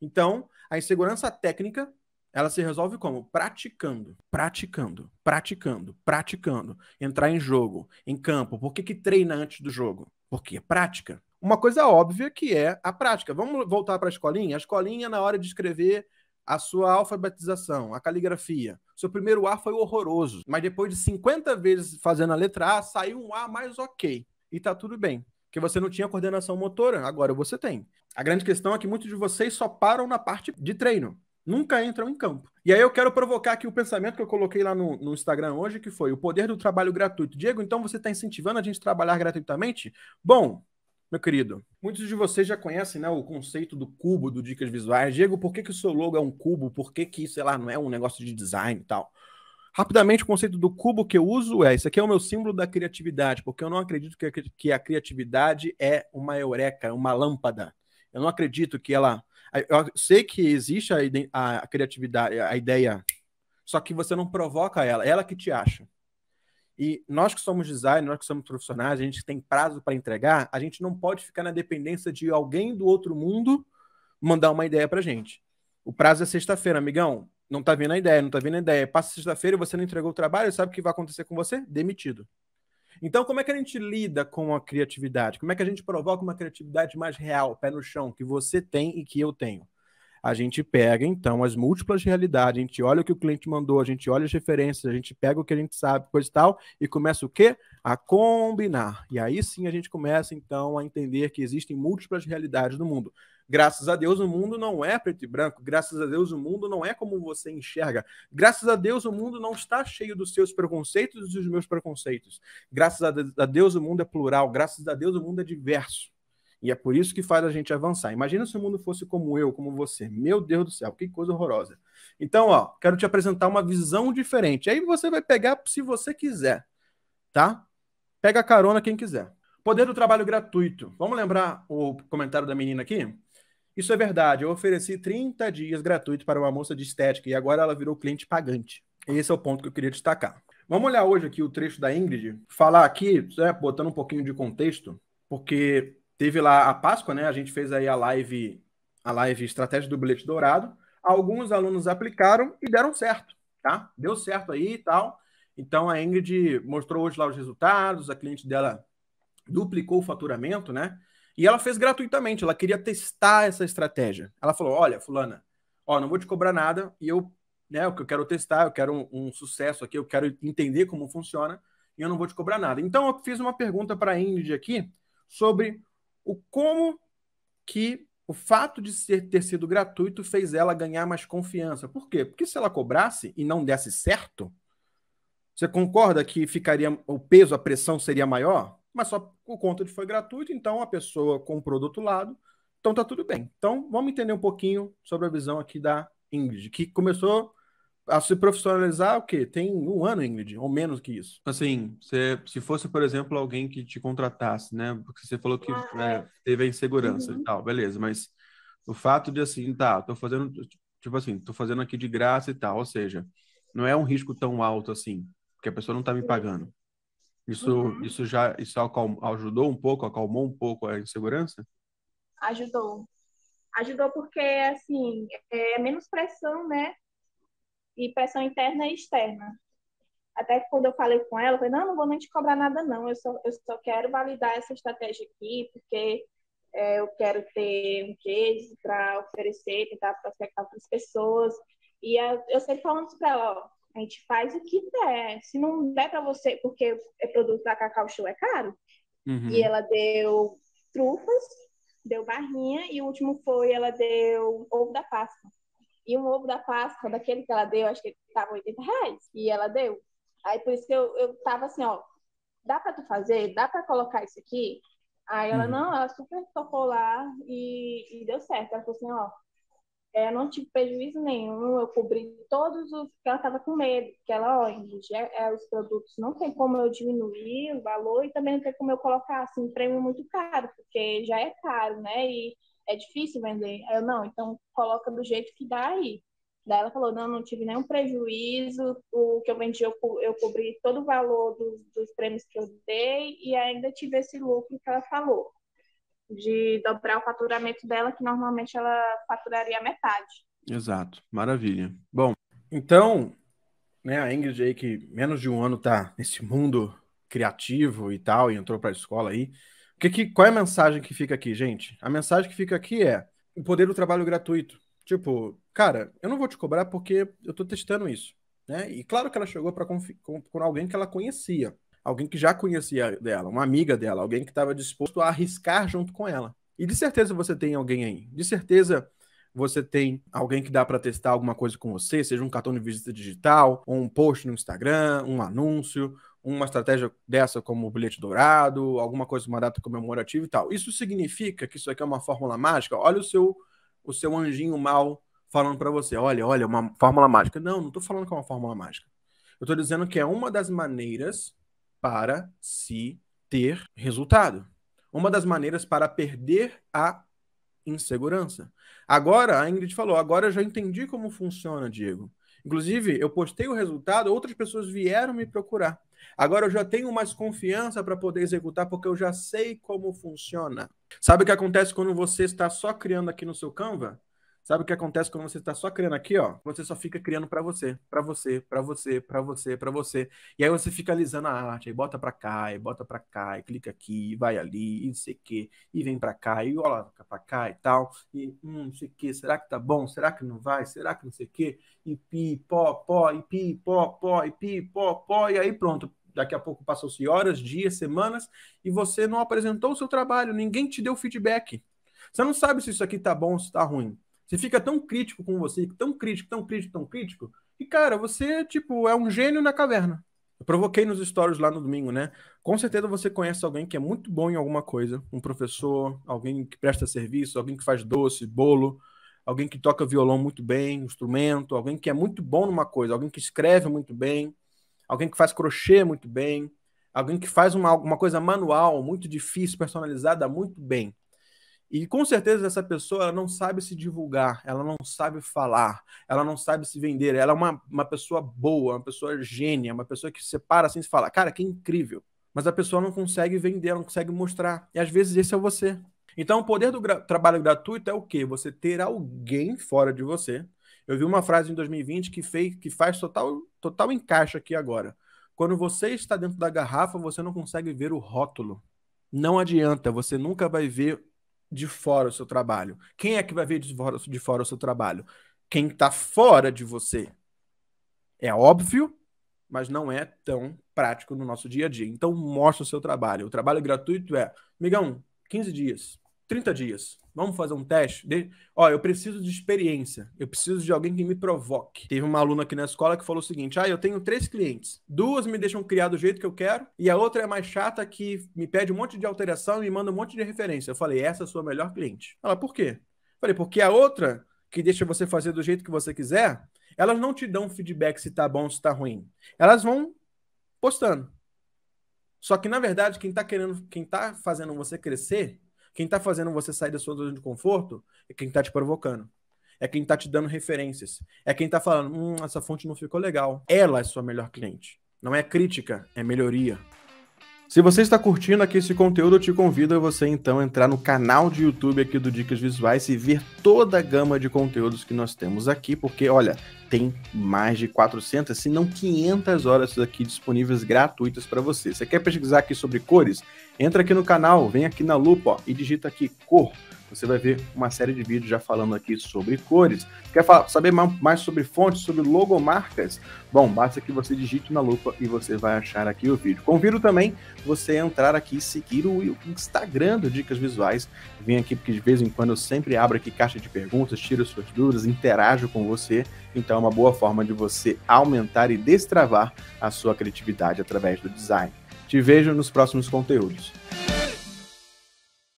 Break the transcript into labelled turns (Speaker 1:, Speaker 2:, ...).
Speaker 1: Então, a insegurança técnica ela se resolve como? Praticando, praticando, praticando, praticando. Entrar em jogo, em campo. Por que, que treina antes do jogo? Porque é prática. Uma coisa óbvia que é a prática. Vamos voltar para a escolinha? A escolinha, na hora de escrever a sua alfabetização, a caligrafia. Seu primeiro A foi horroroso, mas depois de 50 vezes fazendo a letra A, saiu um A mais ok. E tá tudo bem porque você não tinha coordenação motora, agora você tem. A grande questão é que muitos de vocês só param na parte de treino, nunca entram em campo. E aí eu quero provocar aqui o pensamento que eu coloquei lá no, no Instagram hoje, que foi o poder do trabalho gratuito. Diego, então você está incentivando a gente a trabalhar gratuitamente? Bom, meu querido, muitos de vocês já conhecem né, o conceito do cubo do Dicas Visuais. Diego, por que, que o seu logo é um cubo? Por que, que, sei lá, não é um negócio de design e tal? Rapidamente, o conceito do cubo que eu uso é: isso aqui é o meu símbolo da criatividade, porque eu não acredito que a, que a criatividade é uma eureka, é uma lâmpada. Eu não acredito que ela. Eu sei que existe a, a, a criatividade, a ideia, só que você não provoca ela, ela que te acha. E nós que somos designers, nós que somos profissionais, a gente tem prazo para entregar, a gente não pode ficar na dependência de alguém do outro mundo mandar uma ideia para gente. O prazo é sexta-feira, amigão não tá vendo a ideia, não tá vendo a ideia. Passa sexta-feira e você não entregou o trabalho, sabe o que vai acontecer com você? Demitido. Então, como é que a gente lida com a criatividade? Como é que a gente provoca uma criatividade mais real, pé no chão, que você tem e que eu tenho? A gente pega, então, as múltiplas realidades, a gente olha o que o cliente mandou, a gente olha as referências, a gente pega o que a gente sabe, coisa e tal, e começa o quê? A combinar. E aí sim a gente começa, então, a entender que existem múltiplas realidades no mundo. Graças a Deus o mundo não é preto e branco, graças a Deus o mundo não é como você enxerga. Graças a Deus o mundo não está cheio dos seus preconceitos e dos meus preconceitos. Graças a Deus o mundo é plural, graças a Deus o mundo é diverso. E é por isso que faz a gente avançar. Imagina se o mundo fosse como eu, como você. Meu Deus do céu, que coisa horrorosa. Então, ó, quero te apresentar uma visão diferente. Aí você vai pegar se você quiser, tá? Pega a carona quem quiser. Poder do trabalho gratuito. Vamos lembrar o comentário da menina aqui? Isso é verdade. Eu ofereci 30 dias gratuitos para uma moça de estética e agora ela virou cliente pagante. Esse é o ponto que eu queria destacar. Vamos olhar hoje aqui o trecho da Ingrid, falar aqui, né, botando um pouquinho de contexto, porque teve lá a Páscoa, né? A gente fez aí a live, a live Estratégia do Bilhete Dourado. Alguns alunos aplicaram e deram certo, tá? Deu certo aí e tal. Então a Ingrid mostrou hoje lá os resultados, a cliente dela duplicou o faturamento, né? E ela fez gratuitamente, ela queria testar essa estratégia. Ela falou: olha, fulana, ó, não vou te cobrar nada, e eu, né, o que eu quero testar, eu quero um, um, sucesso aqui, eu quero entender como funciona, e eu não vou te cobrar nada. Então eu fiz uma pergunta para a Ingrid aqui sobre o como que o fato de ser, ter sido gratuito fez ela ganhar mais confiança. Por quê? Porque se ela cobrasse e não desse certo, você concorda que ficaria o peso, a pressão seria maior? mas só o de foi gratuito, então a pessoa comprou do outro lado, então tá tudo bem. Então vamos entender um pouquinho sobre a visão aqui da Ingrid, que começou a se profissionalizar o quê? Tem um ano, Ingrid, ou menos que isso. Assim, se, se fosse, por exemplo, alguém que te contratasse, né? Porque você falou que ah, né, é. teve a insegurança uhum. e tal, beleza, mas o fato de assim, tá, tô fazendo, tipo assim, tô fazendo aqui de graça e tal, ou seja, não é um risco tão alto assim, porque a pessoa não tá me pagando. Isso, uhum. isso já isso ajudou um pouco, acalmou um pouco a insegurança?
Speaker 2: Ajudou. Ajudou porque, assim, é menos pressão, né? E pressão interna e externa. Até quando eu falei com ela, eu falei, não, não vou nem te cobrar nada, não. Eu só, eu só quero validar essa estratégia aqui, porque é, eu quero ter um case para oferecer, tentar prospectar outras pessoas. E eu, eu sempre falando isso para ela, ó, a gente faz o que der. Se não der para você, porque é produto da Cacau Show é caro. Uhum. E ela deu trufas, deu barrinha e o último foi ela deu ovo da Páscoa. E um ovo da Páscoa, daquele que ela deu, acho que estava 80 reais. E ela deu. Aí por isso que eu, eu tava assim, ó, dá para tu fazer? Dá para colocar isso aqui? Aí ela, uhum. não, ela super tocou lá e, e deu certo. Ela falou assim, ó, é, eu não tive prejuízo nenhum, eu cobri todos os. Porque ela estava com medo, porque ela, ó, gente, é, é, os produtos não tem como eu diminuir o valor e também não tem como eu colocar assim, um prêmio muito caro, porque já é caro, né? E é difícil vender. Eu, não, então coloca do jeito que dá aí. Daí ela falou, não, não tive nenhum prejuízo, o que eu vendi eu, eu cobri todo o valor dos, dos prêmios que eu dei e ainda tive esse lucro que ela falou de dobrar o faturamento dela, que normalmente ela faturaria metade.
Speaker 1: Exato, maravilha. Bom, então, né, a Ingrid aí que menos de um ano tá nesse mundo criativo e tal, e entrou para a escola aí. O que, que, qual é a mensagem que fica aqui, gente? A mensagem que fica aqui é o poder do trabalho gratuito. Tipo, cara, eu não vou te cobrar porque eu tô testando isso, né? E claro que ela chegou para com alguém que ela conhecia, alguém que já conhecia dela, uma amiga dela, alguém que estava disposto a arriscar junto com ela. E de certeza você tem alguém aí. De certeza você tem alguém que dá para testar alguma coisa com você, seja um cartão de visita digital, um post no Instagram, um anúncio, uma estratégia dessa como o bilhete dourado, alguma coisa, uma data comemorativa e tal. Isso significa que isso aqui é uma fórmula mágica? Olha o seu o seu anjinho mal falando para você, olha, olha, uma fórmula mágica. Não, não estou falando que é uma fórmula mágica. Eu estou dizendo que é uma das maneiras para se ter resultado. Uma das maneiras para perder a insegurança. Agora, a Ingrid falou, agora eu já entendi como funciona, Diego. Inclusive, eu postei o resultado, outras pessoas vieram me procurar. Agora eu já tenho mais confiança para poder executar, porque eu já sei como funciona. Sabe o que acontece quando você está só criando aqui no seu Canva? Sabe o que acontece quando você está só criando aqui, ó? Você só fica criando para você, para você, para você, para você, para você. E aí você fica alisando a arte, aí bota para cá, e bota para cá, e clica aqui, e vai ali, e não sei o quê, e vem para cá, e olha para cá e tal, e hum, não sei o quê, será que tá bom? Será que não vai? Será que não sei o quê? E pi, pó, pó, e pi, pó, pó, e pi, pó, pó, e aí pronto, daqui a pouco passou-se horas, dias, semanas, e você não apresentou o seu trabalho, ninguém te deu feedback. Você não sabe se isso aqui tá bom ou se tá ruim. Você fica tão crítico com você, tão crítico, tão crítico, tão crítico, que, cara, você, tipo, é um gênio na caverna. Eu provoquei nos stories lá no domingo, né? Com certeza você conhece alguém que é muito bom em alguma coisa. Um professor, alguém que presta serviço, alguém que faz doce, bolo, alguém que toca violão muito bem, instrumento, alguém que é muito bom numa coisa, alguém que escreve muito bem, alguém que faz crochê muito bem, alguém que faz uma, uma coisa manual, muito difícil, personalizada, muito bem. E com certeza essa pessoa ela não sabe se divulgar, ela não sabe falar, ela não sabe se vender. Ela é uma, uma pessoa boa, uma pessoa gênia, uma pessoa que você para assim e fala, cara, que incrível. Mas a pessoa não consegue vender, não consegue mostrar. E às vezes esse é você. Então o poder do gra trabalho gratuito é o quê? Você ter alguém fora de você. Eu vi uma frase em 2020 que, fez, que faz total, total encaixe aqui agora. Quando você está dentro da garrafa, você não consegue ver o rótulo. Não adianta, você nunca vai ver de fora o seu trabalho. Quem é que vai ver de fora, de fora o seu trabalho? Quem está fora de você. É óbvio, mas não é tão prático no nosso dia a dia. Então, mostra o seu trabalho. O trabalho gratuito é, migão, 15 dias. 30 dias. Vamos fazer um teste? De... Ó, eu preciso de experiência. Eu preciso de alguém que me provoque. Teve uma aluna aqui na escola que falou o seguinte: ah, eu tenho três clientes. Duas me deixam criar do jeito que eu quero, e a outra é mais chata que me pede um monte de alteração e me manda um monte de referência. Eu falei, essa é a sua melhor cliente. Ela, por quê? Eu falei, porque a outra, que deixa você fazer do jeito que você quiser, elas não te dão feedback se tá bom, se tá ruim. Elas vão postando. Só que, na verdade, quem tá querendo, quem tá fazendo você crescer quem está fazendo você sair da sua zona de conforto é quem está te provocando. É quem está te dando referências. É quem está falando, hum, essa fonte não ficou legal. Ela é sua melhor cliente. Não é crítica, é melhoria. Se você está curtindo aqui esse conteúdo, eu te convido a você então entrar no canal de YouTube aqui do Dicas Visuais e ver toda a gama de conteúdos que nós temos aqui, porque olha, tem mais de 400, se não 500 horas aqui disponíveis gratuitas para você. Você quer pesquisar aqui sobre cores? Entra aqui no canal, vem aqui na lupa ó, e digita aqui cor. Você vai ver uma série de vídeos já falando aqui sobre cores. Quer falar, saber mais sobre fontes, sobre logomarcas? Bom, basta que você digite na lupa e você vai achar aqui o vídeo. Convido também você a entrar aqui e seguir o Instagram do Dicas Visuais. Vem aqui porque de vez em quando eu sempre abro aqui caixa de perguntas, tiro suas dúvidas, interajo com você. Então é uma boa forma de você aumentar e destravar a sua criatividade através do design. Te vejo nos próximos conteúdos.